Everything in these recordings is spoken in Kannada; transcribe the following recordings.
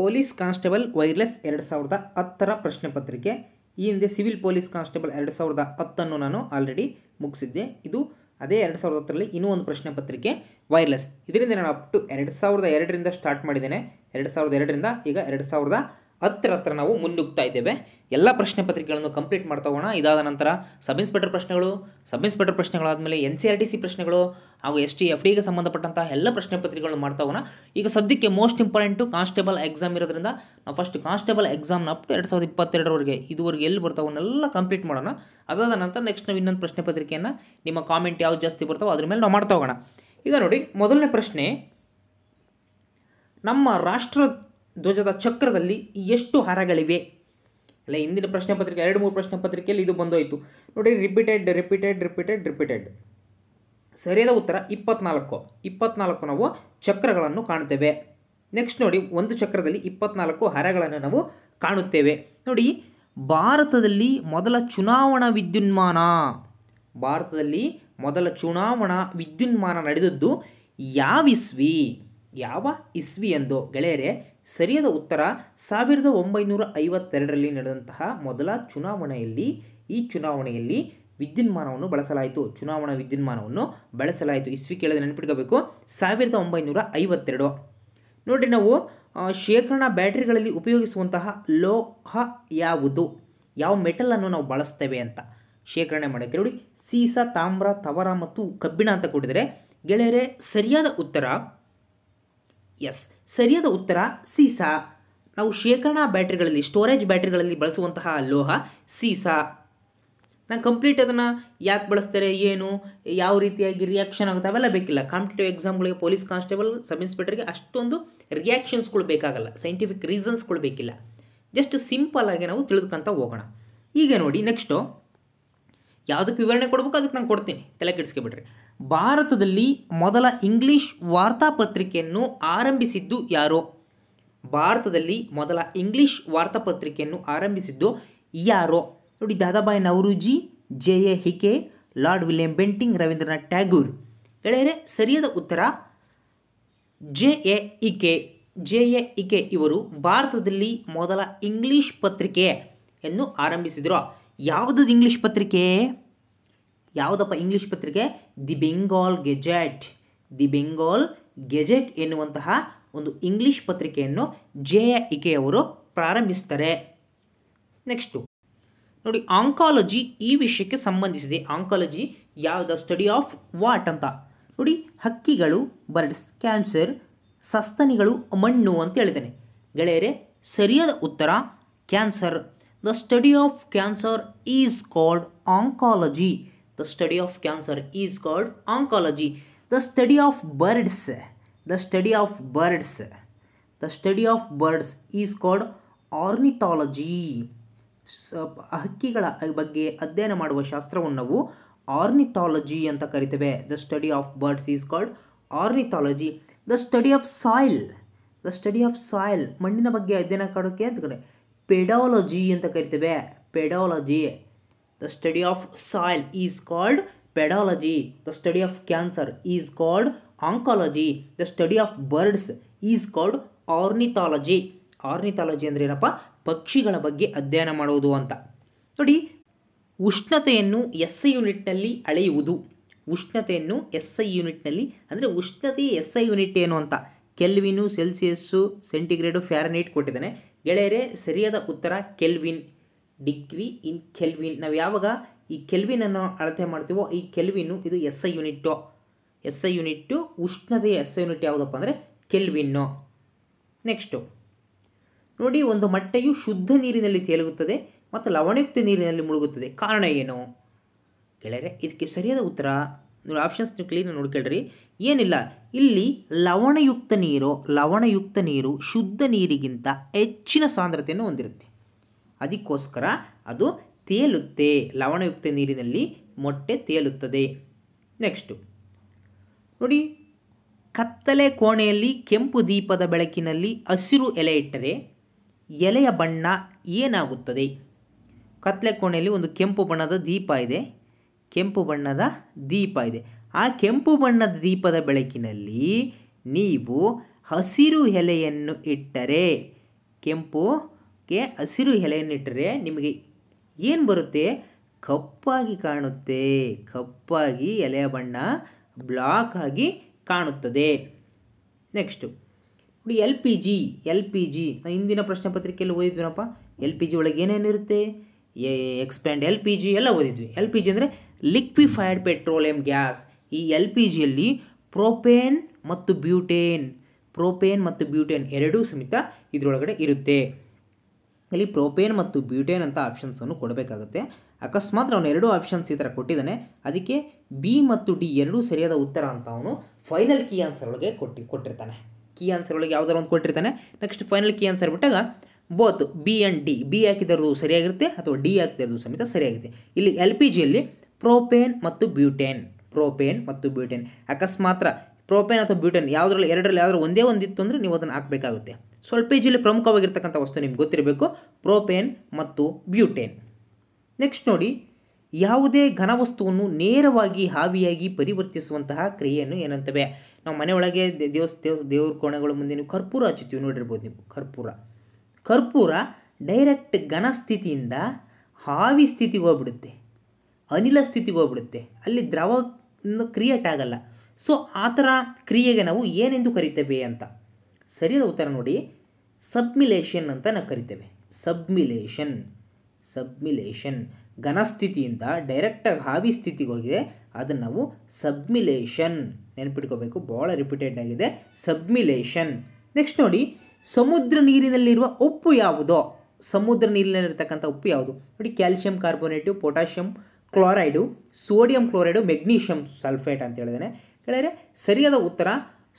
ಪೊಲೀಸ್ ಕಾನ್ಸ್ಟೇಬಲ್ ವೈರ್ಲೆಸ್ ಎರಡು ಸಾವಿರದ ಹತ್ತರ ಪ್ರಶ್ನೆ ಪತ್ರಿಕೆ ಈ ಹಿಂದೆ ಸಿವಿಲ್ ಪೊಲೀಸ್ ಕಾನ್ಸ್ಟೇಬಲ್ ಎರಡು ಸಾವಿರದ ಹತ್ತನ್ನು ನಾನು ಆಲ್ರೆಡಿ ಮುಗಿಸಿದ್ದೆ ಇದು ಅದೇ ಎರಡು ಸಾವಿರದ ಹತ್ತರಲ್ಲಿ ಇನ್ನೂ ಒಂದು ಪ್ರಶ್ನೆ ಪತ್ರಿಕೆ ವೈರ್ಲೆಸ್ ಇದರಿಂದ ನಾನು ಅಪ್ ಟು ಎರಡು ಸಾವಿರದ ಎರಡರಿಂದ ಸ್ಟಾರ್ಟ್ ಮಾಡಿದ್ದೇನೆ ಎರಡು ಸಾವಿರದ ಎರಡರಿಂದ ಈಗ ಎರಡು ಸಾವಿರದ ಹತ್ತಿರ ಹತ್ರ ನಾವು ಮುನ್ನುಗ್ತಾ ಇದ್ದೇವೆ ಎಲ್ಲ ಪ್ರಶ್ನೆ ಪತ್ರಿಕೆಗಳನ್ನು ಕಂಪ್ಲೀಟ್ ಮಾಡ್ತಾ ಹೋಗೋಣ ಇದಾದ ನಂತರ ಸಬ್ ಇನ್ಸ್ಪೆಕ್ಟರ್ ಪ್ರಶ್ನೆಗಳು ಸಬ್ ಇನ್ಸ್ಪೆಕ್ಟರ್ ಪ್ರಶ್ನೆಗಳಾದಮೇಲೆ N C R T C ಪ್ರಶ್ನೆಗಳು ಹಾಗೂ ಎಸ್ ಟಿ ಎಫ್ ಡಿಗೆ ಸಂಬಂಧಪಟ್ಟಂತಹ ಎಲ್ಲ ಪ್ರಶ್ನೆ ಪತ್ರಿಕೆಗಳನ್ನು ಮಾಡ್ತಾ ಹೋಗೋಣ ಈಗ ಸದ್ಯಕ್ಕೆ ಮೋಸ್ಟ್ ಇಂಪಾರ್ಟೆಂಟು ಕಾನ್ಸ್ಟೇಬಲ್ ಎಕ್ಸಾಮ್ ಇರೋದ್ರಿಂದ ನಾವು ಫಸ್ಟ್ ಕಾನ್ಸ್ಟೇಬಲ್ ಎಕ್ಸಾಮ್ನ ಅಪ್ ಟು ಎರಡು ಸಾವಿರದ ಇಪ್ಪತ್ತೆರಡರವರೆಗೆ ಇದುವರೆಗೆ ಎಲ್ಲಿ ಬರ್ತಾವನ್ನೆಲ್ಲ ಕಂಪ್ಲೀಟ್ ಮಾಡೋಣ ಅದಾದ ನಂತರ ನೆಕ್ಸ್ಟ್ ನಾವು ಇನ್ನೊಂದು ಪ್ರಶ್ನೆ ಪತ್ರಿಕೆಯನ್ನು ನಿಮ್ಮ ಕಾಮೆಂಟ್ ಯಾವ್ದು ಜಾಸ್ತಿ ಬರ್ತಾವೋ ಅದ್ರ ಮೇಲೆ ನಾವು ಮಾಡ್ತಾ ಹೋಗೋಣ ಈಗ ನೋಡಿ ಮೊದಲನೇ ಪ್ರಶ್ನೆ ನಮ್ಮ ರಾಷ್ಟ್ರ ಧ್ವಜದ ಚಕ್ರದಲ್ಲಿ ಎಷ್ಟು ಹರಗಳಿವೆ ಅಲ್ಲ ಇಂದಿನ ಪ್ರಶ್ನೆ ಪತ್ರಿಕೆ ಎರಡು ಮೂರು ಪ್ರಶ್ನೆ ಪತ್ರಿಕೆಯಲ್ಲಿ ಇದು ಬಂದೋಯಿತು ನೋಡಿ ರಿಪೀಟೆಡ್ ರಿಪೀಟೆಡ್ ರಿಪೀಟೆಡ್ ರಿಪೀಟೆಡ್ ಸರಿಯಾದ ಉತ್ತರ ಇಪ್ಪತ್ನಾಲ್ಕು ಇಪ್ಪತ್ನಾಲ್ಕು ನಾವು ಚಕ್ರಗಳನ್ನು ಕಾಣುತ್ತೇವೆ ನೆಕ್ಸ್ಟ್ ನೋಡಿ ಒಂದು ಚಕ್ರದಲ್ಲಿ ಇಪ್ಪತ್ನಾಲ್ಕು ಹರಗಳನ್ನು ನಾವು ಕಾಣುತ್ತೇವೆ ನೋಡಿ ಭಾರತದಲ್ಲಿ ಮೊದಲ ಚುನಾವಣಾ ವಿದ್ಯುನ್ಮಾನ ಭಾರತದಲ್ಲಿ ಮೊದಲ ಚುನಾವಣಾ ವಿದ್ಯುನ್ಮಾನ ನಡೆದದ್ದು ಯಾವಿಸ್ವಿ ಯಾವ ಇಸ್ವಿ ಎಂದು ಗೆಳೆಯರೆ ಸರಿಯಾದ ಉತ್ತರ ಸಾವಿರದ ಒಂಬೈನೂರ ಐವತ್ತೆರಡರಲ್ಲಿ ನಡೆದಂತಹ ಮೊದಲ ಚುನಾವಣೆಯಲ್ಲಿ ಈ ಚುನಾವಣೆಯಲ್ಲಿ ವಿದ್ಯುನ್ಮಾನವನ್ನು ಬಳಸಲಾಯಿತು ಚುನಾವಣಾ ವಿದ್ಯುನ್ಮಾನವನ್ನು ಬಳಸಲಾಯಿತು ಇಸ್ವಿ ಕೇಳಿದ್ರೆ ನೆನಪಿಟ್ಕೋಬೇಕು ಸಾವಿರದ ಒಂಬೈನೂರ ಐವತ್ತೆರಡು ನೋಡಿ ನಾವು ಶೇಖರಣಾ ಬ್ಯಾಟ್ರಿಗಳಲ್ಲಿ ಉಪಯೋಗಿಸುವಂತಹ ಲೋಹ ಯಾವುದು ಯಾವ ಮೆಟಲನ್ನು ನಾವು ಬಳಸ್ತೇವೆ ಅಂತ ಶೇಖರಣೆ ಮಾಡೋಕ್ಕೆ ನೋಡಿ ಸೀಸ ತಾಮ್ರ ತವರ ಮತ್ತು ಕಬ್ಬಿಣ ಅಂತ ಕೊಟ್ಟಿದರೆ ಗೆಳೆಯರೆ ಸರಿಯಾದ ಉತ್ತರ ಎಸ್ ಸರಿಯಾದ ಉತ್ತರ ಸೀಸಾ ನಾವು ಶೇಖರಣಾ ಬ್ಯಾಟ್ರಿಗಳಲ್ಲಿ ಸ್ಟೋರೇಜ್ ಬ್ಯಾಟ್ರಿಗಳಲ್ಲಿ ಬಳಸುವಂತಹ ಲೋಹ ಸೀಸಾ ನಾನು ಕಂಪ್ಲೀಟ್ ಅದನ್ನು ಯಾಕೆ ಬಳಸ್ತಾರೆ ಏನು ಯಾವ ರೀತಿಯಾಗಿ ರಿಯಾಕ್ಷನ್ ಆಗುತ್ತೆ ಅವೆಲ್ಲ ಬೇಕಿಲ್ಲ ಕಾಂಪಿಟೇಟಿವ್ ಎಕ್ಸಾಮ್ಗಳಿಗೆ ಪೊಲೀಸ್ ಕಾನ್ಸ್ಟೇಬಲ್ ಸಬ್ ಇನ್ಸ್ಪೆಕ್ಟರ್ಗೆ ಅಷ್ಟೊಂದು ರಿಯಾಕ್ಷನ್ಸ್ಗಳು ಬೇಕಾಗಲ್ಲ ಸೈಂಟಿಫಿಕ್ ರೀಸನ್ಸ್ಗಳು ಬೇಕಿಲ್ಲ ಜಸ್ಟ್ ಸಿಂಪಲ್ ಆಗಿ ನಾವು ತಿಳಿದುಕೊಂತ ಹೋಗೋಣ ಈಗ ನೋಡಿ ನೆಕ್ಸ್ಟು ಯಾವುದಕ್ಕೆ ವಿವರಣೆ ಕೊಡಬೇಕು ಅದಕ್ಕೆ ನಾನು ಕೊಡ್ತೀನಿ ತಲೆ ಬಿಡ್ರಿ ಭಾರತದಲ್ಲಿ ಮೊದಲ ಇಂಗ್ಲಿಷ್ ವಾರ್ತಾಪತ್ರಿಕೆಯನ್ನು ಆರಂಭಿಸಿದ್ದು ಯಾರು ಭಾರತದಲ್ಲಿ ಮೊದಲ ಇಂಗ್ಲಿಷ್ ವಾರ್ತಾಪತ್ರಿಕೆಯನ್ನು ಆರಂಭಿಸಿದ್ದು ಯಾರೋ ನೋಡಿ Dadabhai Naoroji J A Hicky Lord William Bentinck Rabindranath Tagore ಗೆಳೆಯರೆ ಸರಿಯಾದ ಉತ್ತರ J A Hicky J A Hicky ಇವರು ಭಾರತದಲ್ಲಿ ಮೊದಲ ಇಂಗ್ಲಿಷ್ ಪತ್ರಿಕೆಯನ್ನು ಆರಂಭಿಸಿದರು ಯಾವುದದು ಇಂಗ್ಲಿಷ್ ಪತ್ರಿಕೆ ಯಾವುದಪ್ಪ ಇಂಗ್ಲೀಷ್ ಪತ್ರಿಕೆ the Bengal Gazette the Bengal Gazette ಎನ್ನುವಂತಹ ಒಂದು ಇಂಗ್ಲೀಷ್ ಪತ್ರಿಕೆಯನ್ನು ಜೆ ಎ ಇಕೆಯವರು ಪ್ರಾರಂಭಿಸ್ತಾರೆ ನೆಕ್ಸ್ಟು ನೋಡಿ ಆಂಕಾಲಜಿ ಈ ವಿಷಯಕ್ಕೆ ಸಂಬಂಧಿಸಿದೆ ಆಂಕಾಲಜಿ ಯಾವುದ ಸ್ಟಡಿ ಆಫ್ ವಾಟ್ ಅಂತ ನೋಡಿ ಹಕ್ಕಿಗಳು ಬರ್ಡ್ಸ್ ಕ್ಯಾನ್ಸರ್ ಸಸ್ತನಿಗಳು ಮಣ್ಣು ಅಂತ ಹೇಳಿದ್ದಾನೆ ಗೆಳೆಯರೆ ಸರಿಯಾದ ಉತ್ತರ cancer the study of cancer is called oncology the study of cancer is called oncology. The study of birds, the study of birds, the study of birds is called ornithology ಹಕ್ಕಿಗಳ ಬಗ್ಗೆ ಅಧ್ಯಯನ ಮಾಡುವ ಶಾಸ್ತ್ರವನ್ನು ನಾವು ಆರ್ನಿಥಾಲಜಿ ಅಂತ ಕರಿತೇವೆ the study of birds is called ornithology the study of soil the study of soil ಮಣ್ಣಿನ ಬಗ್ಗೆ ಅಧ್ಯಯನ ಮಾಡೋಕೆ ಅಂತ ಕಡೆ ಪೆಡಾಲಜಿ ಅಂತ ಕರಿತೇವೆ pedology the study of soil is called pedology the study of cancer is called oncology the study of birds is called ornithology ornithology ಅಂದರೆ ಏನಪ್ಪ ಪಕ್ಷಿಗಳ ಬಗ್ಗೆ ಅಧ್ಯಯನ ಮಾಡುವುದು ಅಂತ ನೋಡಿ ಉಷ್ಣತೆಯನ್ನು ಎಸ್ ಐ ಯೂನಿಟ್ನಲ್ಲಿ ಅಳೆಯುವುದು ಉಷ್ಣತೆಯನ್ನು ಎಸ್ ಐ ಯೂನಿಟ್ನಲ್ಲಿ ಅಂದರೆ ಉಷ್ಣತೆ ಎಸ್ ಐ ಯೂನಿಟ್ ಏನು ಅಂತ ಕೆಲ್ವಿನು ಸೆಲ್ಸಿಯಸ್ಸು ಸೆಂಟಿಗ್ರೇಡು ಫ್ಯಾರನೈಟ್ ಕೊಟ್ಟಿದ್ದಾನೆ ಗೆಳೆಯರೆ ಸರಿಯಾದ ಉತ್ತರ ಕೆಲ್ವಿನ್ ಡಿಗ್ರಿ ಇನ್ ಕೆಲ್ವಿನ್ ನಾವು ಯಾವಾಗ ಈ ಕೆಲ್ವಿನನ್ನು ಅಳತೆ ಮಾಡ್ತೀವೋ ಈ ಕೆಲ್ವಿನ್ನು ಇದು S I unit S I unit ಉಷ್ಣತೆಯ ಎಸ್ ಐ ಯೂನಿಟ್ ಯಾವುದಪ್ಪ ಅಂದರೆ ಕೆಲ್ವಿನ್ನು ನೆಕ್ಸ್ಟು ನೋಡಿ ಒಂದು ಮಟ್ಟೆಯು ಶುದ್ಧ ನೀರಿನಲ್ಲಿ ತೇಲುಗುತ್ತದೆ ಮತ್ತು ಲವಣಯುಕ್ತ ನೀರಿನಲ್ಲಿ ಮುಳುಗುತ್ತದೆ ಕಾರಣ ಏನು ಕೇಳಿದರೆ ಇದಕ್ಕೆ ಸರಿಯಾದ ಉತ್ತರ ನೋಡಿ ಆಪ್ಷನ್ಸ್ ನೀವು ಕ್ಲೀನಾಗಿ ನೋಡ್ಕೊಳ್ರಿ ಏನಿಲ್ಲ ಇಲ್ಲಿ ಲವಣಯುಕ್ತ ನೀರು ಲವಣಯುಕ್ತ ನೀರು ಶುದ್ಧ ನೀರಿಗಿಂತ ಹೆಚ್ಚಿನ ಸಾಂದ್ರತೆಯನ್ನು ಹೊಂದಿರುತ್ತೆ ಅದಕ್ಕೋಸ್ಕರ ಅದು ತೇಲುತ್ತೆ ಲವಣಯುಕ್ತ ನೀರಿನಲ್ಲಿ ಮೊಟ್ಟೆ ತೇಲುತ್ತದೆ ನೆಕ್ಸ್ಟು ನೋಡಿ ಕತ್ತಲೆ ಕೋಣೆಯಲ್ಲಿ ಕೆಂಪು ದೀಪದ ಬೆಳಕಿನಲ್ಲಿ ಹಸಿರು ಎಲೆ ಇಟ್ಟರೆ ಎಲೆಯ ಬಣ್ಣ ಏನಾಗುತ್ತದೆ ಕತ್ತಲೆ ಕೋಣೆಯಲ್ಲಿ ಒಂದು ಕೆಂಪು ಬಣ್ಣದ ದೀಪ ಇದೆ ಕೆಂಪು ಬಣ್ಣದ ದೀಪ ಇದೆ ಆ ಕೆಂಪು ಬಣ್ಣದ ದೀಪದ ಬೆಳಕಿನಲ್ಲಿ ನೀವು ಹಸಿರು ಎಲೆಯನ್ನು ಇಟ್ಟರೆ ಕೆಂಪು ಹಸಿರು ಎಲೆಯನ್ನಿಟ್ಟರೆ ನಿಮಗೆ ಏನು ಬರುತ್ತೆ ಕಪ್ಪಾಗಿ ಕಾಣುತ್ತೆ ಕಪ್ಪಾಗಿ ಎಲೆಯ ಬಣ್ಣ ಬ್ಲಾಕ್ ಆಗಿ ಕಾಣುತ್ತದೆ ನೆಕ್ಸ್ಟು ನೋಡಿ L P G L P G ಹಿಂದಿನ ಪ್ರಶ್ನೆ ಪತ್ರಿಕೆಯಲ್ಲಿ ಓದಿದ್ವಿನಪ್ಪ ಎಲ್ ಪಿ ಜಿ ಒಳಗೆ ಏನೇನಿರುತ್ತೆ ಎಕ್ಸ್ಪ್ಯಾಂಡ್ ಎಲ್ ಪಿ ಜಿ ಎಲ್ಲ ಓದಿದ್ವಿ ಎಲ್ ಪಿ ಜಿ ಅಂದರೆ ಲಿಕ್ವಿಫೈಡ್ ಪೆಟ್ರೋಲಿಯಂ ಗ್ಯಾಸ್ ಈ ಎಲ್ ಪಿ ಜಿಯಲ್ಲಿ ಪ್ರೋಪೇನ್ ಮತ್ತು ಬ್ಯೂಟೇನ್ ಪ್ರೋಪೇನ್ ಮತ್ತು ಬ್ಯೂಟೇನ್ ಎರಡೂ ಸಮೇತ ಇದರೊಳಗಡೆ ಇರುತ್ತೆ ಇಲ್ಲಿ ಪ್ರೋಪೇನ್ ಮತ್ತು ಬ್ಯೂಟೇನ್ ಅಂತ ಆಪ್ಷನ್ಸನ್ನು ಕೊಡಬೇಕಾಗುತ್ತೆ ಅಕಸ್ಮಾತ್ ಅವನು ಎರಡು ಆಪ್ಷನ್ಸ್ ಈ ಥರ ಕೊಟ್ಟಿದ್ದಾನೆ ಅದಕ್ಕೆ ಬಿ ಮತ್ತು ಡಿ ಎರಡೂ ಸರಿಯಾದ ಉತ್ತರ ಅಂತ ಅವನು ಫೈನಲ್ ಕೀ ಆನ್ಸರ್ ಒಳಗೆ ಕೊಟ್ಟು ಕೊಟ್ಟಿರ್ತಾನೆ ಕೀ ಆನ್ಸರ್ ಒಳಗೆ ಯಾವುದಾರು ಒಂದು ಕೊಟ್ಟಿರ್ತಾನೆ ನೆಕ್ಸ್ಟ್ ಫೈನಲ್ ಕೀ ಆನ್ಸರ್ ಬಿಟ್ಟಾಗ both B and D B ಹಾಕಿದರದು ಸರಿಯಾಗಿರುತ್ತೆ ಅಥವಾ ಡಿ ಹಾಕಿದರದು ಸಮೇತ ಸರಿಯಾಗಿರುತ್ತೆ ಇಲ್ಲಿ ಎಲ್ ಪಿ ಜಿಯಲ್ಲಿ ಪ್ರೋಪೇನ್ ಮತ್ತು ಬ್ಯೂಟೇನ್ ಪ್ರೋಪೇನ್ ಮತ್ತು ಬ್ಯೂಟೇನ್ ಅಕಸ್ಮಾತ್ರ ಪ್ರೋಪೇನ್ ಅಥವಾ ಬ್ಯೂಟೇನ್ ಯಾವುದ್ರಲ್ಲಿ ಎರಡರಲ್ಲಿ ಯಾವ್ದಾದ್ರು ಒಂದೇ ಒಂದಿತ್ತು ಅಂದರೆ ನೀವು ಅದನ್ನು ಹಾಕಬೇಕಾಗುತ್ತೆ ಸ್ವಲ್ಪ ಜಿಲ್ಲೆ ಪ್ರಮುಖವಾಗಿರ್ತಕ್ಕಂಥ ವಸ್ತು ನಿಮ್ಗೆ ಗೊತ್ತಿರಬೇಕು ಪ್ರೋಪೇನ್ ಮತ್ತು ಬ್ಯೂಟೇನ್ ನೆಕ್ಸ್ಟ್ ನೋಡಿ ಯಾವುದೇ ಘನವಸ್ತುವನ್ನು ನೇರವಾಗಿ ಹಾವಿಯಾಗಿ ಪರಿವರ್ತಿಸುವಂತಹ ಕ್ರಿಯೆಯನ್ನು ಏನಂತವೆ ನಾವು ಮನೆಯೊಳಗೆ ದೇವಸ್ ದೇವ ದೇವ್ರ ಕೋಣೆಗಳ ಮುಂದೆ ನೀವು ಕರ್ಪೂರ ಹಚ್ಚುತ್ತೀವಿ ನೋಡಿರ್ಬೋದು ನೀವು ಕರ್ಪೂರ ಕರ್ಪೂರ ಡೈರೆಕ್ಟ್ ಘನ ಸ್ಥಿತಿಯಿಂದ ಹಾವಿ ಸ್ಥಿತಿಗೆ ಹೋಗ್ಬಿಡುತ್ತೆ ಅನಿಲ ಸ್ಥಿತಿಗೆ ಹೋಗ್ಬಿಡುತ್ತೆ ಅಲ್ಲಿ ದ್ರವ ಕ್ರಿಯೇಟ್ ಆಗಲ್ಲ ಸೊ ಆ ಥರ ಕ್ರಿಯೆಗೆ ನಾವು ಏನೆಂದು ಕರಿತೇವೆ ಅಂತ ಸರಿಯಾದ ಉತ್ತರ ನೋಡಿ ಸಬ್ಮಿಲೇಷನ್ ಅಂತ ನಾವು ಕರಿತೇವೆ ಸಬ್ಮಿಲೇಷನ್ ಸಬ್ಮಿಲೇಷನ್ ಘನಸ್ಥಿತಿಯಿಂದ ಡೈರೆಕ್ಟಾಗಿ ಹಾವಿ ಸ್ಥಿತಿಗೆ ಹೋಗಿದೆ ಅದನ್ನು ನಾವು ಸಬ್ಮಿಲೇಷನ್ ನೆನಪಿಟ್ಕೋಬೇಕು ಭಾಳ ರಿಪೀಟೆಡ್ ಆಗಿದೆ ಸಬ್ಮಿಲೇಷನ್ ನೆಕ್ಸ್ಟ್ ನೋಡಿ ಸಮುದ್ರ ನೀರಿನಲ್ಲಿರುವ ಉಪ್ಪು ಯಾವುದೋ ಸಮುದ್ರ ನೀರಿನಲ್ಲಿರ್ತಕ್ಕಂಥ ಉಪ್ಪು ಯಾವುದು ನೋಡಿ calcium carbonate potassium chloride sodium chloride magnesium sulphate ಅಂತ ಹೇಳಿದಾನೆ ಗೆಳೆಯರೆ ಸರಿಯಾದ ಉತ್ತರ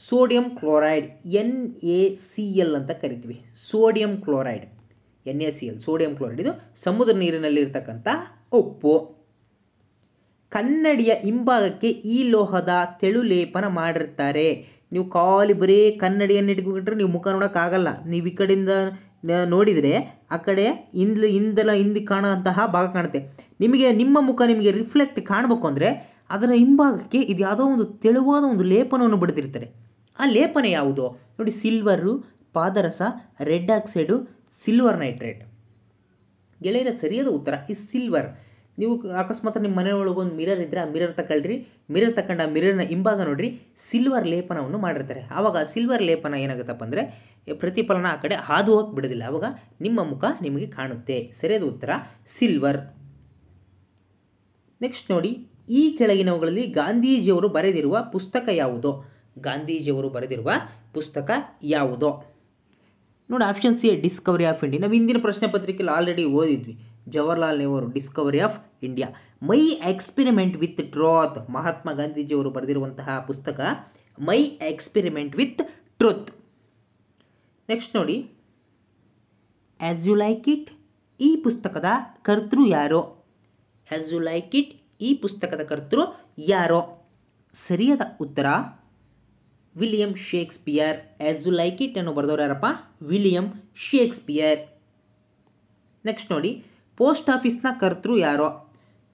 sodium chloride N A C L ಅಂತ ಕರಿತೀವಿ sodium chloride N A C L sodium chloride ಇದು ಸಮುದ್ರ ನೀರಿನಲ್ಲಿರ್ತಕ್ಕಂಥ ಉಪ್ಪು ಕನ್ನಡಿಯ ಹಿಂಭಾಗಕ್ಕೆ ಈ ಲೋಹದ ತೆಳು ಲೇಪನ ಮಾಡಿರ್ತಾರೆ ನೀವು ಕಾಲಿ ಬರೀ ಕನ್ನಡಿಯನ್ನು ಇಟ್ಕೊಂಡ್ರೆ ನೀವು ಮುಖ ನೋಡೋಕ್ಕಾಗಲ್ಲ ನೀವು ಈ ಕಡೆಯಿಂದ ನೋಡಿದರೆ ಆ ಕಡೆ ಹಿಂದ್ಲ ಹಿಂದೆಲ್ಲ ಹಿಂದೆ ಕಾಣುವಂತಹ ಭಾಗ ಕಾಣುತ್ತೆ ನಿಮಗೆ ನಿಮ್ಮ ಮುಖ ನಿಮಗೆ ರಿಫ್ಲೆಕ್ಟ್ ಕಾಣಬೇಕು ಅಂದರೆ ಅದರ ಹಿಂಭಾಗಕ್ಕೆ ಇದು ಯಾವುದೋ ಒಂದು ತೆಳುವಾದ ಒಂದು ಲೇಪನವನ್ನು ಬಡಿದಿರ್ತಾರೆ ಆ ಲೇಪನ ಯಾವುದು ನೋಡಿ ಸಿಲ್ವರು ಪಾದರಸ ರೆಡ್ ಆಕ್ಸೈಡು ಸಿಲ್ವರ್ ನೈಟ್ರೇಟ್ ಗೆಳೆಯರ ಸರಿಯಾದ ಉತ್ತರ ಈ ಸಿಲ್ವರ್ ನೀವು ಅಕಸ್ಮಾತ್ ನಿಮ್ಮ ಒಂದು ಮಿರರ್ ಇದ್ದರೆ ಆ ಮಿರರ್ ತಗೊಳ್ಳ್ರಿ ಮಿರರ್ ತಗೊಂಡು ಆ ಮಿರರ್ನ ಹಿಂಭಾಗ ನೋಡಿರಿ ಸಿಲ್ವರ್ ಲೇಪನವನ್ನು ಮಾಡಿರ್ತಾರೆ ಆವಾಗ ಆ ಸಿಲ್ವರ್ ಲೇಪನ ಏನಾಗುತ್ತಪ್ಪ ಅಂದರೆ ಪ್ರತಿಫಲನ ಆ ಕಡೆ ಹಾದು ಹೋಗಿ ಬಿಡೋದಿಲ್ಲ ಆವಾಗ ನಿಮ್ಮ ಮುಖ ನಿಮಗೆ ಕಾಣುತ್ತೆ ಸರಿಯಾದ ಉತ್ತರ ಸಿಲ್ವರ್ ನೆಕ್ಸ್ಟ್ ನೋಡಿ ಈ ಕೆಳಗಿನವುಗಳಲ್ಲಿ ಗಾಂಧೀಜಿಯವರು ಬರೆದಿರುವ ಪುಸ್ತಕ ಯಾವುದು ಗಾಂಧೀಜಿಯವರು ಬರೆದಿರುವ ಪುಸ್ತಕ ಯಾವುದು ನೋಡಿ option C discovery of India ನಾವು ಹಿಂದಿನ ಪ್ರಶ್ನೆ ಪತ್ರಿಕೆಯಲ್ಲಿ ಆಲ್ರೆಡಿ ಓದಿದ್ವಿ Jawaharlal Nehru discovery of India my experiment with truth Mahatma ಗಾಂಧೀಜಿಯವರು ಬರೆದಿರುವಂತಹ ಪುಸ್ತಕ my experiment with truth next ನೋಡಿ ಆ್ಯಸ್ ಯು ಲೈಕ್ ಇಟ್ ಈ ಪುಸ್ತಕದ ಕರ್ತೃ ಯಾರೋ ಆ್ಯಸ್ ಯು ಲೈಕ್ ಇಟ್ ಈ ಪುಸ್ತಕದ ಕರ್ತರು ಯಾರೋ ಸರಿಯಾದ ಉತ್ತರ William Shakespeare as you like it ಅನ್ನು ಬರೆದವ್ರು ಯಾರಪ್ಪ ವಿಲಿಯಂ ಶೇಕ್ಸ್ಪಿಯರ್ ನೆಕ್ಸ್ಟ್ ನೋಡಿ ಪೋಸ್ಟ್ ಆಫೀಸ್ನ ಕರ್ತರು ಯಾರೋ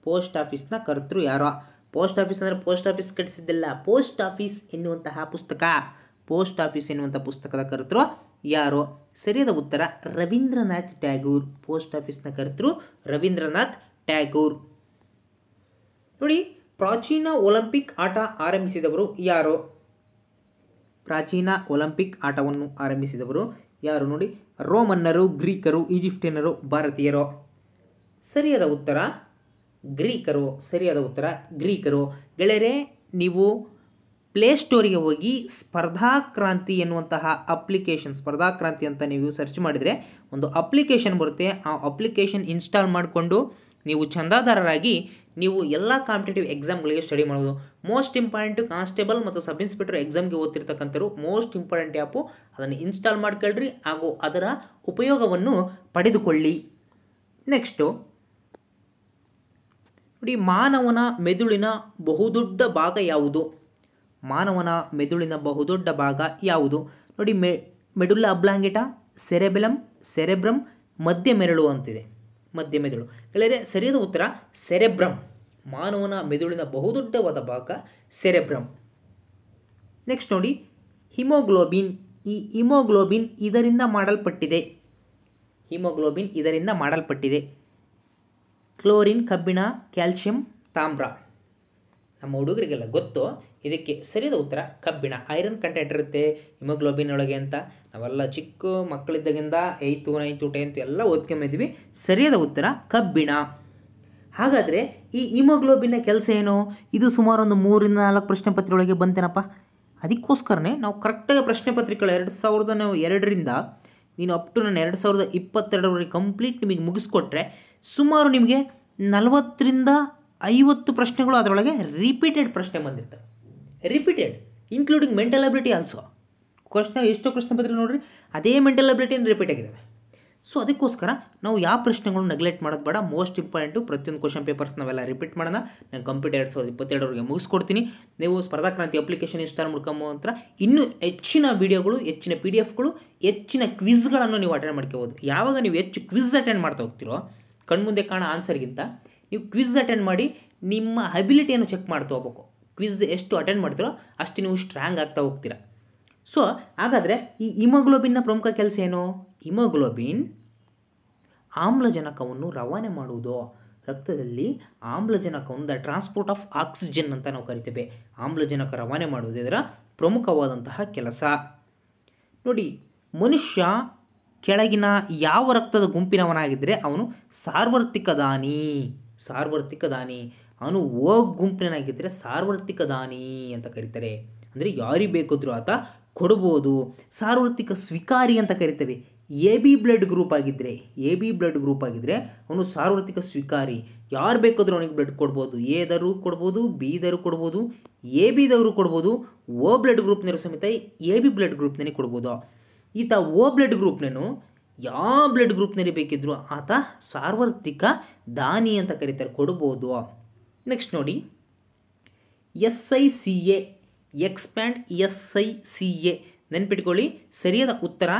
ಪೋಸ್ಟ್ ಆಫೀಸ್ನ ಕರ್ತರು ಯಾರೋ ಪೋಸ್ಟ್ ಆಫೀಸ್ ಅಂದರೆ ಪೋಸ್ಟ್ ಆಫೀಸ್ ಕಟ್ಟಿಸಿದ್ದಿಲ್ಲ ಪೋಸ್ಟ್ ಆಫೀಸ್ ಎನ್ನುವಂತಹ ಪುಸ್ತಕ ಪೋಸ್ಟ್ ಆಫೀಸ್ ಎನ್ನುವಂಥ ಪುಸ್ತಕದ ಕರ್ತರು ಯಾರೋ ಸರಿಯಾದ ಉತ್ತರ ರವೀಂದ್ರನಾಥ್ ಟ್ಯಾಗೂರ್ ಪೋಸ್ಟ್ ಆಫೀಸ್ನ ಕರ್ತರು ರವೀಂದ್ರನಾಥ್ ಟ್ಯಾಗೂರ್ ನೋಡಿ ಪ್ರಾಚೀನ ಒಲಿಂಪಿಕ್ ಆಟ ಆರಂಭಿಸಿದವರು ಯಾರು ಪ್ರಾಚೀನ ಒಲಿಂಪಿಕ್ ಆಟವನ್ನು ಆರಂಭಿಸಿದವರು ಯಾರು ನೋಡಿ ರೋಮನ್ನರು ಗ್ರೀಕರು ಈಜಿಪ್ಟಿಯನ್ನರು ಭಾರತೀಯರು ಸರಿಯಾದ ಉತ್ತರ ಗ್ರೀಕರು ಸರಿಯಾದ ಉತ್ತರ ಗ್ರೀಕರು ಗೆಳೆಯರೆ ನೀವು ಪ್ಲೇಸ್ಟೋರಿಗೆ ಹೋಗಿ ಸ್ಪರ್ಧಾಕ್ರಾಂತಿ ಎನ್ನುವಂತಹ ಅಪ್ಲಿಕೇಶನ್ ಸ್ಪರ್ಧಾಕ್ರಾಂತಿ ಅಂತ ನೀವು ಸರ್ಚ್ ಮಾಡಿದರೆ ಒಂದು ಅಪ್ಲಿಕೇಶನ್ ಬರುತ್ತೆ ಆ ಅಪ್ಲಿಕೇಶನ್ ಇನ್ಸ್ಟಾಲ್ ಮಾಡಿಕೊಂಡು ನೀವು ಚಂದಾದಾರರಾಗಿ ನೀವು ಎಲ್ಲ ಕಾಂಪಿಟೇಟಿವ್ ಎಕ್ಸಾಮ್ಗಳಿಗೆ ಸ್ಟಡಿ ಮಾಡೋದು ಮೋಸ್ಟ್ ಇಂಪಾರ್ಟೆಂಟ್ ಕಾನ್ಸ್ಟೇಬಲ್ ಮತ್ತು ಸಬ್ ಇನ್ಸ್ಪೆಕ್ಟರ್ ಎಕ್ಸಾಮ್ಗೆ ಓದ್ತಿರ್ತಕ್ಕಂಥವ್ರು ಮೋಸ್ಟ್ ಇಂಪಾರ್ಟೆಂಟ್ ಆ್ಯಪು ಅದನ್ನು ಇನ್ಸ್ಟಾಲ್ ಮಾಡ್ಕೊಳ್ರಿ ಹಾಗೂ ಅದರ ಉಪಯೋಗವನ್ನು ಪಡೆದುಕೊಳ್ಳಿ ನೆಕ್ಸ್ಟು ನೋಡಿ ಮಾನವನ ಮೆದುಳಿನ ಬಹುದೊಡ್ಡ ಭಾಗ ಯಾವುದು ಮಾನವನ ಮೆದುಳಿನ ಬಹುದೊಡ್ಡ ಭಾಗ ಯಾವುದು ನೋಡಿ ಮೆ ಮೆಡುಲ್ಲ ಅಬ್ಲಾಂಗೆಟ ಸೆರೆಬೆಲಮ್ ಸೆರೆಬ್ರಮ್ ಮಧ್ಯ ಮೆರಳು ಅಂತಿದೆ ಮಧ್ಯ ಮೆದುಳು ಗೆಳೆಯರೆ ಸರಿಯಾದ ಉತ್ತರ ಸೆರೆಬ್ರಮ್ ಮಾನವನ ಮೆದುಳಿನ ಬಹುದೊಡ್ಡವಾದ ಭಾಗ ಸೆರೆಬ್ರಮ್ ನೆಕ್ಸ್ಟ್ ನೋಡಿ ಹಿಮೋಗ್ಲೋಬಿನ್ ಈ ಹಿಮೋಗ್ಲೋಬಿನ್ ಇದರಿಂದ ಮಾಡಲ್ಪಟ್ಟಿದೆ ಹಿಮೋಗ್ಲೋಬಿನ್ ಇದರಿಂದ ಮಾಡಲ್ಪಟ್ಟಿದೆ ಕ್ಲೋರಿನ್ ಕಬ್ಬಿಣ ಕ್ಯಾಲ್ಶಿಯಂ ತಾಮ್ರ ನಮ್ಮ ಹುಡುಗರಿಗೆಲ್ಲ ಗೊತ್ತು ಇದಕ್ಕೆ ಸರಿಯಾದ ಉತ್ತರ ಕಬ್ಬಿಣ ಐರನ್ ಕಂಟೆಂಟ್ ಇರುತ್ತೆ ಹಿಮೋಗ್ಲೋಬಿನ್ ಒಳಗೆ ಅಂತ ನಾವೆಲ್ಲ ಚಿಕ್ಕ ಮಕ್ಕಳಿದ್ದಾಗಿಂದ ನೈತು ಟೈ ಅಂತ ಎಲ್ಲ ಓದ್ಕೊಂಬಿದ್ವಿ ಸರಿಯಾದ ಉತ್ತರ ಕಬ್ಬಿಣ ಹಾಗಾದರೆ ಈ ಹಿಮೋಗ್ಲೋಬಿನ್ನ ಕೆಲಸ ಏನು ಇದು ಸುಮಾರು ಒಂದು ಮೂರಿಂದ ನಾಲ್ಕು ಪ್ರಶ್ನೆ ಪತ್ರಿಕೆ ಬಂತೇನಪ್ಪ ಅದಕ್ಕೋಸ್ಕರನೇ ನಾವು ಕರೆಕ್ಟಾಗಿ ಪ್ರಶ್ನೆ ಪತ್ರಿಕೆಗಳು ಎರಡು ಸಾವಿರದ ನಾವು ಎರಡರಿಂದ ನೀನು ಅಪ್ ಟು ನಾನು ಎರಡು ಸಾವಿರದ ಇಪ್ಪತ್ತೆರಡರವರೆಗೆ ಕಂಪ್ಲೀಟ್ ನಿಮಗೆ ಮುಗಿಸ್ಕೊಟ್ರೆ ಸುಮಾರು ನಿಮಗೆ ನಲವತ್ತರಿಂದ ಐವತ್ತು ಪ್ರಶ್ನೆಗಳು ಅದರೊಳಗೆ ರಿಪೀಟೆಡ್ ಪ್ರಶ್ನೆ ಬಂದಿರ್ತವೆ repeated including mental ability also question ಎಷ್ಟೋ ಪ್ರಶ್ನೆ ಬಂದರೆ ನೋಡ್ರಿ ಅದೇ ಮೆಂಟಲ್ ಅಬಿಲಿಟಿನ ರಿಪೀಟ್ ಆಗಿದ್ದಾವೆ ಸೊ ಅದಕ್ಕೋಸ್ಕರ ನಾವು ಯಾವ ಪ್ರಶ್ನೆಗಳು ನೆಗ್ಲೆಕ್ಟ್ ಮಾಡೋದು ಬೇಡ ಮೋಸ್ಟ್ ಇಂಪಾರ್ಟೆಂಟು ಪ್ರತಿಯೊಂದು ಕ್ವಶನ್ ಪೇಪರ್ಸ್ ನಾವೆಲ್ಲ ರಿಪೀಟ್ ಮಾಡೋಣ ನಾನು ಕಂಪ್ಯೂಟರ್ ಎರಡು ಸಾವಿರದ ಇಪ್ಪತ್ತೆರಡರಿಗೆ ಮುಗಿಸ್ಕೊಡ್ತೀನಿ ನೀವು ಸ್ಪರ್ಧಾಕ್ರಾಂತಿ ಅಪ್ಲಿಕೇಶನ್ ಇನ್ಸ್ಟಾಲ್ ಅಂತ ಇನ್ನೂ ಹೆಚ್ಚಿನ ವೀಡಿಯೋಗಳು ಹೆಚ್ಚಿನ ಪಿ ಡಿ ಎಫ್ಗಳು ಹೆಚ್ಚಿನ ಕ್ವಿಝ್ಗಳನ್ನು ನೀವು ಅಟೆಂಡ್ ಮಾಡ್ಕೋಬೋದು ಯಾವಾಗ ನೀವು ಹೆಚ್ಚು ಕ್ವಿಝ್ ಅಟೆಂಡ್ ಮಾಡ್ತಾ ಹೋಗ್ತಿರೋ ಕಣ್ಮುಂದೆ ಕಾಣೋ ಆನ್ಸರ್ಗಿಂತ ನೀವು ಕ್ವಿಝ್ ಅಟೆಂಡ್ ಮಾಡಿ ನಿಮ್ಮ ಅಬಿಲಿಟಿಯನ್ನು ಚೆಕ್ ಮಾಡ್ತಾ ಹೋಗ್ಬೇಕು ಕ್ವಿಝ್ ಎಷ್ಟು ಅಟೆಂಡ್ ಮಾಡ್ತೀರೋ ಅಷ್ಟು ನೀವು ಸ್ಟ್ರಾಂಗ್ ಆಗ್ತಾ ಹೋಗ್ತೀರಾ ಸೊ ಹಾಗಾದರೆ ಈ ಹಿಮೋಗ್ಲೋಬಿನ್ನ ಪ್ರಮುಖ ಕೆಲಸ ಏನು ಹಿಮೋಗ್ಲೋಬಿನ್ ಆಮ್ಲಜನಕವನ್ನು ರವಾನೆ ಮಾಡುವುದು ರಕ್ತದಲ್ಲಿ ಆಮ್ಲಜನಕವನ್ನು ದ ಟ್ರಾನ್ಸ್ಪೋರ್ಟ್ ಆಫ್ ಆಕ್ಸಿಜನ್ ಅಂತ ನಾವು ಕರಿತೇವೆ ಆಮ್ಲಜನಕ ರವಾನೆ ಮಾಡುವುದು ಇದರ ಪ್ರಮುಖವಾದಂತಹ ಕೆಲಸ ನೋಡಿ ಮನುಷ್ಯ ಕೆಳಗಿನ ಯಾವ ರಕ್ತದ ಗುಂಪಿನವನಾಗಿದ್ದರೆ ಅವನು ಸಾರ್ವರ್ತಿಕ ದಾನಿ ಸಾರ್ವರ್ತಿಕ ದಾನಿ ಅವನು ಓ ಗುಂಪಿನಾಗಿದ್ದರೆ ಸಾರ್ವತ್ರಿಕ ದಾನಿ ಅಂತ ಕರೀತಾರೆ ಅಂದರೆ ಯಾರಿಗೆ ಬೇಕಾದರೂ ಆತ ಕೊಡ್ಬೋದು ಸಾರ್ವತ್ರಿಕ ಸ್ವೀಕಾರಿ ಅಂತ ಕರಿತೇವೆ ಎ ಬಿ ಬ್ಲಡ್ ಗ್ರೂಪ್ ಆಗಿದ್ದರೆ ಎ ಬಿ ಬ್ಲಡ್ ಗ್ರೂಪ್ ಆಗಿದ್ದರೆ ಅವನು ಸಾರ್ವತ್ರಿಕ ಸ್ವೀಕಾರಿ ಯಾರು ಬೇಕಾದರೂ ಅವನಿಗೆ ಬ್ಲಡ್ ಕೊಡ್ಬೋದು ಎದರು ಕೊಡ್ಬೋದು ಬಿದರು ಕೊಡ್ಬೋದು ಎ ಬಿದವರು ಕೊಡ್ಬೋದು ಓ ಬ್ಲಡ್ ಗ್ರೂಪ್ನವರು ಸಮೇತ ಎ ಬಿ ಬ್ಲಡ್ ಗ್ರೂಪ್ನೇ ಕೊಡ್ಬೋದು ಈತ ಓ ಬ್ಲಡ್ ಗ್ರೂಪ್ನೇನು ಯಾವ ಬ್ಲಡ್ ಗ್ರೂಪ್ನಲ್ಲಿ ಬೇಕಿದ್ರು ಆತ ಸಾರ್ವತ್ರಿಕ ದಾನಿ ಅಂತ ಕರೀತಾರೆ ಕೊಡ್ಬೋದು ನೆಕ್ಸ್ಟ್ ನೋಡಿ S I C A expand S I C A ನೆನ್ಪಿಟ್ಕೊಳ್ಳಿ ಸರಿಯಾದ ಉತ್ತರ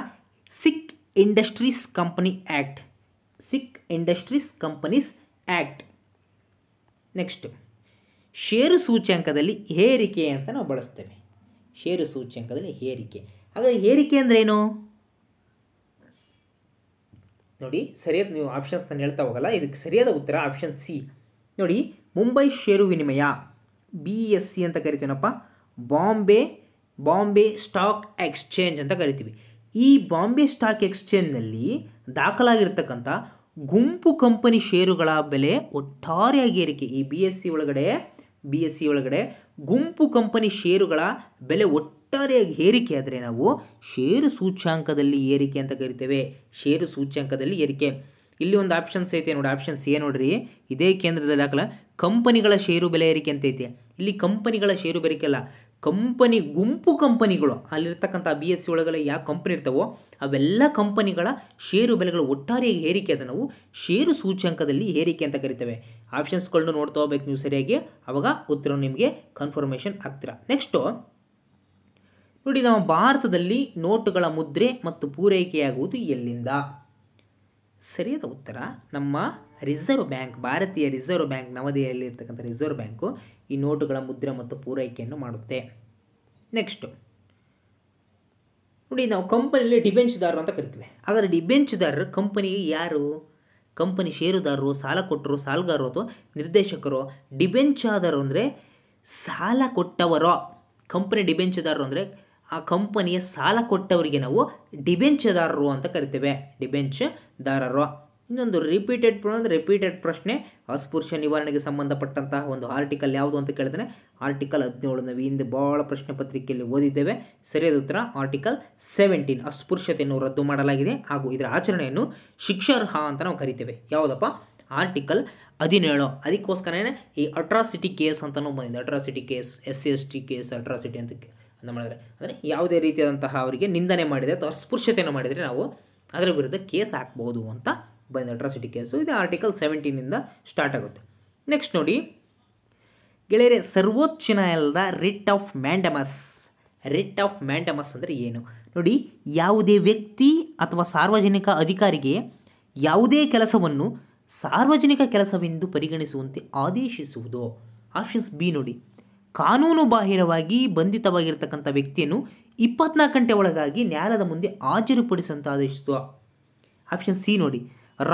sick industries company act sick industries companies act next ಷೇರು ಸೂಚ್ಯಾಂಕದಲ್ಲಿ ಹೇರಿಕೆ ಅಂತ ನಾವು ಬಳಸ್ತೇವೆ ಷೇರು ಸೂಚ್ಯಾಂಕದಲ್ಲಿ ಹೇರಿಕೆ ಹಾಗಾದರೆ ಏರಿಕೆ ಏನು ನೋಡಿ ಸರಿಯಾದ ನೀವು ಆಪ್ಷನ್ಸ್ ನಾನು ಹೇಳ್ತಾ ಹೋಗಲ್ಲ ಇದಕ್ಕೆ ಸರಿಯಾದ ಉತ್ತರ ಆಪ್ಷನ್ ಸಿ ನೋಡಿ ಮುಂಬೈ ಷೇರು ವಿನಿಮಯ ಬಿ ಎಸ್ ಸಿ ಅಂತ ಕರಿತೀವಿನಪ್ಪ ಬಾಂಬೆ ಬಾಂಬೆ ಸ್ಟಾಕ್ ಎಕ್ಸ್ಚೇಂಜ್ ಅಂತ ಕರಿತೀವಿ ಈ ಬಾಂಬೆ ಸ್ಟಾಕ್ ಎಕ್ಸ್ಚೇಂಜ್ನಲ್ಲಿ ದಾಖಲಾಗಿರ್ತಕ್ಕಂಥ ಗುಂಪು ಕಂಪನಿ ಷೇರುಗಳ ಬೆಲೆ ಒಟ್ಟಾರೆಯಾಗಿ ಏರಿಕೆ ಈ ಬಿ ಎಸ್ ಸಿ ಒಳಗಡೆ ಬಿ ಎಸ್ ಸಿ ಒಳಗಡೆ ಗುಂಪು ಕಂಪನಿ ಷೇರುಗಳ ಬೆಲೆ ಒಟ್ಟಾರೆಯಾಗಿ ಏರಿಕೆ ಆದರೆ ನಾವು ಷೇರು ಸೂಚ್ಯಾಂಕದಲ್ಲಿ ಏರಿಕೆ ಅಂತ ಕರಿತೇವೆ ಷೇರು ಸೂಚ್ಯಾಂಕದಲ್ಲಿ ಏರಿಕೆ ಇಲ್ಲಿ ಒಂದು ಆಪ್ಷನ್ಸ್ ಐತೆ ನೋಡಿ ಆಪ್ಷನ್ಸ್ ಏನು ನೋಡ್ರಿ ಇದೇ ಕೇಂದ್ರದಲ್ಲಿ ದಾಖಲ ಕಂಪನಿಗಳ ಷೇರು ಬೆಲೆ ಏರಿಕೆ ಅಂತ ಐತೆ ಇಲ್ಲಿ ಕಂಪನಿಗಳ ಷೇರು ಬೆರಿಕೆ ಅಲ್ಲ ಕಂಪನಿ ಗುಂಪು ಕಂಪನಿಗಳು ಅಲ್ಲಿರ್ತಕ್ಕಂಥ ಬಿ ಎಸ್ ಸಿ ಒಳಗಡೆ ಯಾವ ಕಂಪನಿ ಇರ್ತವೋ ಅವೆಲ್ಲ ಕಂಪನಿಗಳ ಷೇರು ಬೆಲೆಗಳು ಒಟ್ಟಾರೆಯಾಗಿ ಏರಿಕೆ ಅದನ್ನು ನಾವು ಷೇರು ಸೂಚ್ಯಂಕದಲ್ಲಿ ಏರಿಕೆ ಅಂತ ಕರಿತೇವೆ ಆಪ್ಷನ್ಸ್ಗಳನ್ನು ನೋಡ್ತಾ ಹೋಗ್ಬೇಕು ನೀವು ಸರಿಯಾಗಿ ಅವಾಗ ಉತ್ತರ ನಿಮಗೆ ಕನ್ಫರ್ಮೇಷನ್ ಆಗ್ತೀರಾ ನೆಕ್ಸ್ಟು ನೋಡಿ ನಮ್ಮ ಭಾರತದಲ್ಲಿ ನೋಟುಗಳ ಮುದ್ರೆ ಮತ್ತು ಪೂರೈಕೆಯಾಗುವುದು ಎಲ್ಲಿಂದ ಸರಿಯಾದ ಉತ್ತರ ನಮ್ಮ ರಿಸರ್ವ್ ಬ್ಯಾಂಕ್ ಭಾರತೀಯ ರಿಸರ್ವ್ ಬ್ಯಾಂಕ್ ನವದೆಹಲಿಯಲ್ಲಿರ್ತಕ್ಕಂಥ ರಿಸರ್ವ್ ಬ್ಯಾಂಕು ಈ ನೋಟುಗಳ ಮುದ್ರೆ ಮತ್ತು ಪೂರೈಕೆಯನ್ನು ಮಾಡುತ್ತೆ ನೆಕ್ಸ್ಟು ನೋಡಿ ನಾವು ಕಂಪನಿಯಲ್ಲಿ ಡಿಬೆಂಚ್ದಾರರು ಅಂತ ಕರಿತೀವಿ ಆದರೆ ಡಿಬೆಂಚ್ದಾರರು ಕಂಪನಿಗೆ ಯಾರು ಕಂಪನಿ ಷೇರುದಾರರು ಸಾಲ ಕೊಟ್ಟರು ಸಾಲಗಾರರು ಅಥವಾ ನಿರ್ದೇಶಕರು ಡಿಬೆಂಚ್ ಆದರು ಅಂದರೆ ಸಾಲ ಕೊಟ್ಟವರೋ ಕಂಪನಿ ಡಿಬೆಂಚ್ದಾರರು ಅಂದರೆ ಆ ಕಂಪನಿಯ ಸಾಲ ಕೊಟ್ಟವರಿಗೆ ನಾವು ಡಿಬೆಂಚದಾರರು ಅಂತ ಕರಿತೇವೆ ಡಿಬೆಂಚದಾರರು ಇನ್ನೊಂದು ರಿಪೀಟೆಡ್ ಅಂದರೆ ರಿಪೀಟೆಡ್ ಪ್ರಶ್ನೆ ಅಸ್ಪೃಶ್ಯ ನಿವಾರಣೆಗೆ ಸಂಬಂಧಪಟ್ಟಂತಹ ಒಂದು ಆರ್ಟಿಕಲ್ ಯಾವುದು ಅಂತ ಕೇಳಿದ್ರೆ ಆರ್ಟಿಕಲ್ ಹದಿನೇಳು ನಾವು ಹಿಂದೆ ಭಾಳ ಪ್ರಶ್ನೆ ಪತ್ರಿಕೆಯಲ್ಲಿ ಓದಿದ್ದೇವೆ ಸರಿಯಾದ ಉತ್ತರ ಆರ್ಟಿಕಲ್ ಸೆವೆಂಟೀನ್ ಅಸ್ಪೃಶ್ಯತೆಯನ್ನು ರದ್ದು ಮಾಡಲಾಗಿದೆ ಹಾಗೂ ಇದರ ಆಚರಣೆಯನ್ನು ಶಿಕ್ಷಾರ್ಹ ಅಂತ ನಾವು ಕರಿತೇವೆ ಯಾವುದಪ್ಪ ಆರ್ಟಿಕಲ್ ಹದಿನೇಳು ಅದಕ್ಕೋಸ್ಕರನೇ ಈ ಅಟ್ರಾಸಿಟಿ ಕೇಸ್ ಅಂತಲೂ ಬಂದಿದೆ atrocity case S C S T case atrocity ಅಂತ ಅಂತ ಮಾಡಿದರೆ ಅಂದರೆ ಯಾವುದೇ ರೀತಿಯಾದಂತಹ ಅವರಿಗೆ ನಿಂದನೆ ಮಾಡಿದರೆ ಅಥವಾ ಅಸ್ಪೃಶ್ಯತೆಯನ್ನು ಮಾಡಿದರೆ ನಾವು ಅದರ ವಿರುದ್ಧ ಕೇಸ್ ಹಾಕ್ಬೋದು ಅಂತ ಬಂದ ಅಟ್ರಾಸಿಟಿ ಕೇಸು ಇದು ಆರ್ಟಿಕಲ್ ಸೆವೆಂಟೀನಿಂದ ಸ್ಟಾರ್ಟ್ ಆಗುತ್ತೆ ನೆಕ್ಸ್ಟ್ ನೋಡಿ ಗೆಳೆಯರೆ ಸರ್ವೋಚ್ಚ ನ್ಯಾಯಾಲಯದ writ of mandamus writ of mandamus ಅಂದರೆ ಏನು ನೋಡಿ ಯಾವುದೇ ವ್ಯಕ್ತಿ ಅಥವಾ ಸಾರ್ವಜನಿಕ ಅಧಿಕಾರಿಗೆ ಯಾವುದೇ ಕೆಲಸವನ್ನು ಸಾರ್ವಜನಿಕ ಕೆಲಸವೆಂದು ಪರಿಗಣಿಸುವಂತೆ ಆದೇಶಿಸುವುದು ಆಪ್ಷನ್ಸ್ ಬಿ ನೋಡಿ ಕಾನೂನು ಬಾಹಿರವಾಗಿ ಬಂಧಿತವಾಗಿರ್ತಕ್ಕಂಥ ವ್ಯಕ್ತಿಯನ್ನು ಇಪ್ಪತ್ನಾಲ್ಕು ಗಂಟೆ ಒಳಗಾಗಿ ನ್ಯಾಯಾಲಯದ ಮುಂದೆ ಹಾಜರುಪಡಿಸುವಂತ ಆದೇಶಿಸುವ ಆಪ್ಷನ್ ಸಿ ನೋಡಿ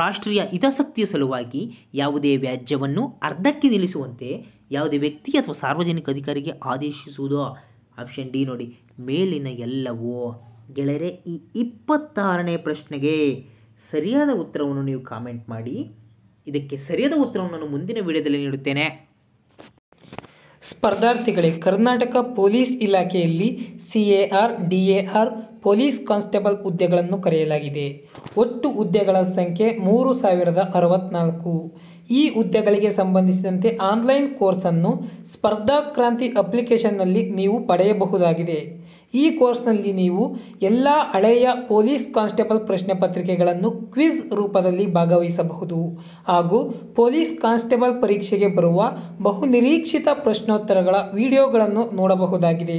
ರಾಷ್ಟ್ರೀಯ ಹಿತಾಸಕ್ತಿಯ ಸಲುವಾಗಿ ಯಾವುದೇ ವ್ಯಾಜ್ಯವನ್ನು ಅರ್ಧಕ್ಕೆ ನಿಲ್ಲಿಸುವಂತೆ ಯಾವುದೇ ವ್ಯಕ್ತಿ ಅಥವಾ ಸಾರ್ವಜನಿಕ ಅಧಿಕಾರಿಗೆ ಆದೇಶಿಸುವುದು ಆಪ್ಷನ್ ಡಿ ನೋಡಿ ಮೇಲಿನ ಎಲ್ಲವೋ ಗೆಳೆಯರೆ ಈ ಇಪ್ಪತ್ತಾರನೇ ಪ್ರಶ್ನೆಗೆ ಸರಿಯಾದ ಉತ್ತರವನ್ನು ನೀವು ಕಾಮೆಂಟ್ ಮಾಡಿ ಇದಕ್ಕೆ ಸರಿಯಾದ ಉತ್ತರವನ್ನು ನಾನು ಮುಂದಿನ ವಿಡಿಯೋದಲ್ಲಿ ನೀಡುತ್ತೇನೆ ಸ್ಪರ್ಧಾರ್ಥಿಗಳೇ ಕರ್ನಾಟಕ ಪೊಲೀಸ್ ಇಲಾಖೆಯಲ್ಲಿ C A R D A R police constable ಹುದ್ದೆಗಳನ್ನು ಕರೆಯಲಾಗಿದೆ ಒಟ್ಟು ಹುದ್ದೆಗಳ ಸಂಖ್ಯೆ ಮೂರು ಸಾವಿರದ ಅರವತ್ತ್ನಾಲ್ಕು ಈ ಹುದ್ದೆಗಳಿಗೆ ಸಂಬಂಧಿಸಿದಂತೆ ಆನ್ಲೈನ್ ಕೋರ್ಸನ್ನು ಸ್ಪರ್ಧಾ ಕ್ರಾಂತಿ ಅಪ್ಲಿಕೇಶನ್ನಲ್ಲಿ ನೀವು ಪಡೆಯಬಹುದಾಗಿದೆ ಈ ಕೋರ್ಸ್ನಲ್ಲಿ ನೀವು ಎಲ್ಲ ಹಳೆಯ ಪೊಲೀಸ್ ಕಾನ್ಸ್ಟೇಬಲ್ ಪ್ರಶ್ನೆ ಪತ್ರಿಕೆಗಳನ್ನು ಕ್ವಿಜ್ ರೂಪದಲ್ಲಿ ಭಾಗವಹಿಸಬಹುದು ಹಾಗೂ ಪೊಲೀಸ್ ಕಾನ್ಸ್ಟೇಬಲ್ ಪರೀಕ್ಷೆಗೆ ಬರುವ ಬಹುನಿರೀಕ್ಷಿತ ಪ್ರಶ್ನೋತ್ತರಗಳ ವಿಡಿಯೋಗಳನ್ನು ನೋಡಬಹುದಾಗಿದೆ